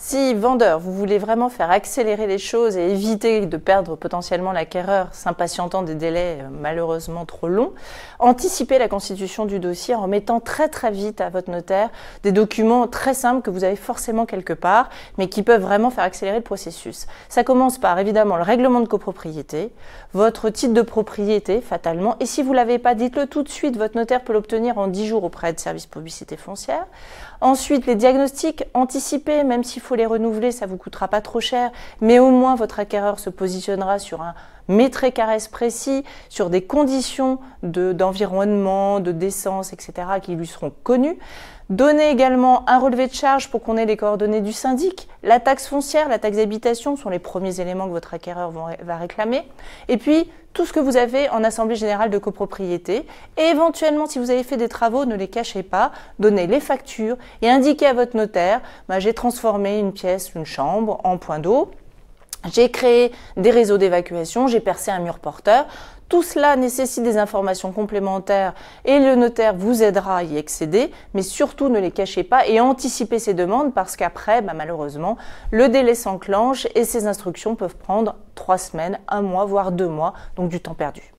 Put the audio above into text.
Si, vendeur, vous voulez vraiment faire accélérer les choses et éviter de perdre potentiellement l'acquéreur s'impatientant des délais euh, malheureusement trop longs, anticipez la constitution du dossier en mettant très très vite à votre notaire des documents très simples que vous avez forcément quelque part, mais qui peuvent vraiment faire accélérer le processus. Ça commence par évidemment le règlement de copropriété, votre titre de propriété fatalement, et si vous l'avez pas, dites-le tout de suite, votre notaire peut l'obtenir en 10 jours auprès de services publicité foncière. Ensuite, les diagnostics anticipés, même s'il faut les renouveler, ça vous coûtera pas trop cher, mais au moins votre acquéreur se positionnera sur un, mettre caresse précis, sur des conditions d'environnement, de, décence, etc., qui lui seront connues. Donner également un relevé de charge pour qu'on ait les coordonnées du syndic. La taxe foncière, la taxe d'habitation sont les premiers éléments que votre acquéreur va réclamer. Et puis, tout ce que vous avez en assemblée générale de copropriété. Et éventuellement, si vous avez fait des travaux, ne les cachez pas. Donnez les factures et indiquez à votre notaire, bah, j'ai transformé une pièce, une chambre en point d'eau. J'ai créé des réseaux d'évacuation, j'ai percé un mur porteur. Tout cela nécessite des informations complémentaires et le notaire vous aidera à y accéder, mais surtout ne les cachez pas et anticipez ces demandes parce qu'après, bah, malheureusement, le délai s'enclenche et ces instructions peuvent prendre trois semaines, un mois, voire deux mois, donc du temps perdu.